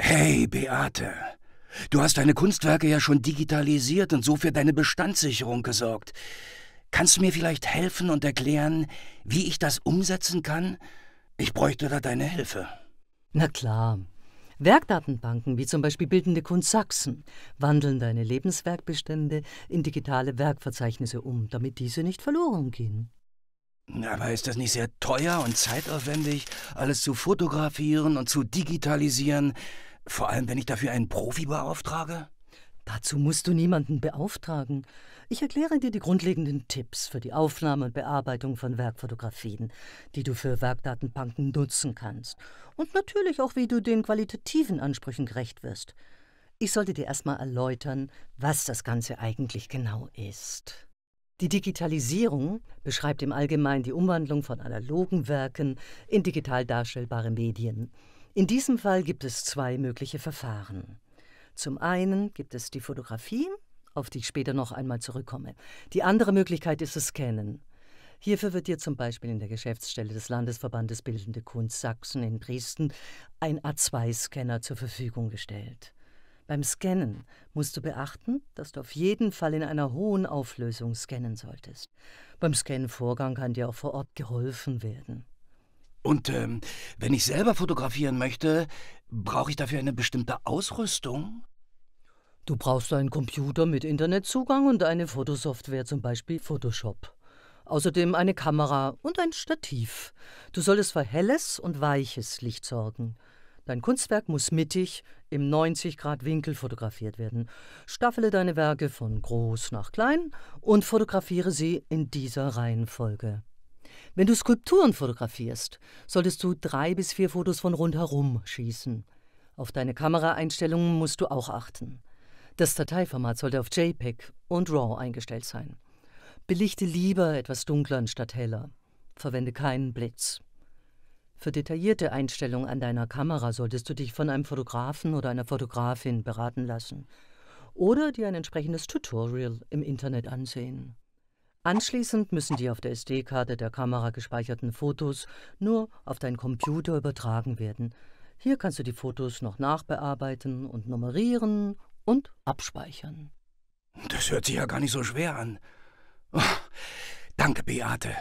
Hey, Beate, du hast deine Kunstwerke ja schon digitalisiert und so für deine Bestandssicherung gesorgt. Kannst du mir vielleicht helfen und erklären, wie ich das umsetzen kann? Ich bräuchte da deine Hilfe. Na klar. Werkdatenbanken wie zum Beispiel Bildende Kunst Sachsen wandeln deine Lebenswerkbestände in digitale Werkverzeichnisse um, damit diese nicht verloren gehen. Aber ist das nicht sehr teuer und zeitaufwendig, alles zu fotografieren und zu digitalisieren? Vor allem, wenn ich dafür einen Profi beauftrage? Dazu musst du niemanden beauftragen. Ich erkläre dir die grundlegenden Tipps für die Aufnahme und Bearbeitung von Werkfotografien, die du für Werkdatenbanken nutzen kannst. Und natürlich auch, wie du den qualitativen Ansprüchen gerecht wirst. Ich sollte dir erstmal erläutern, was das Ganze eigentlich genau ist. Die Digitalisierung beschreibt im Allgemeinen die Umwandlung von analogen Werken in digital darstellbare Medien. In diesem Fall gibt es zwei mögliche Verfahren. Zum einen gibt es die Fotografie, auf die ich später noch einmal zurückkomme. Die andere Möglichkeit ist das Scannen. Hierfür wird dir zum Beispiel in der Geschäftsstelle des Landesverbandes Bildende Kunst Sachsen in Dresden ein A2-Scanner zur Verfügung gestellt. Beim Scannen musst du beachten, dass du auf jeden Fall in einer hohen Auflösung scannen solltest. Beim scan kann dir auch vor Ort geholfen werden. Und ähm, wenn ich selber fotografieren möchte, brauche ich dafür eine bestimmte Ausrüstung? Du brauchst einen Computer mit Internetzugang und eine Fotosoftware, zum Beispiel Photoshop. Außerdem eine Kamera und ein Stativ. Du solltest für helles und weiches Licht sorgen. Dein Kunstwerk muss mittig im 90-Grad-Winkel fotografiert werden. Staffele deine Werke von groß nach klein und fotografiere sie in dieser Reihenfolge. Wenn du Skulpturen fotografierst, solltest du drei bis vier Fotos von rundherum schießen. Auf deine Kameraeinstellungen musst du auch achten. Das Dateiformat sollte auf JPEG und RAW eingestellt sein. Belichte lieber etwas dunkler anstatt heller. Verwende keinen Blitz. Für detaillierte Einstellungen an deiner Kamera solltest du dich von einem Fotografen oder einer Fotografin beraten lassen oder dir ein entsprechendes Tutorial im Internet ansehen. Anschließend müssen die auf der SD-Karte der Kamera gespeicherten Fotos nur auf deinen Computer übertragen werden. Hier kannst du die Fotos noch nachbearbeiten und nummerieren und abspeichern. Das hört sich ja gar nicht so schwer an. Oh, danke, Beate.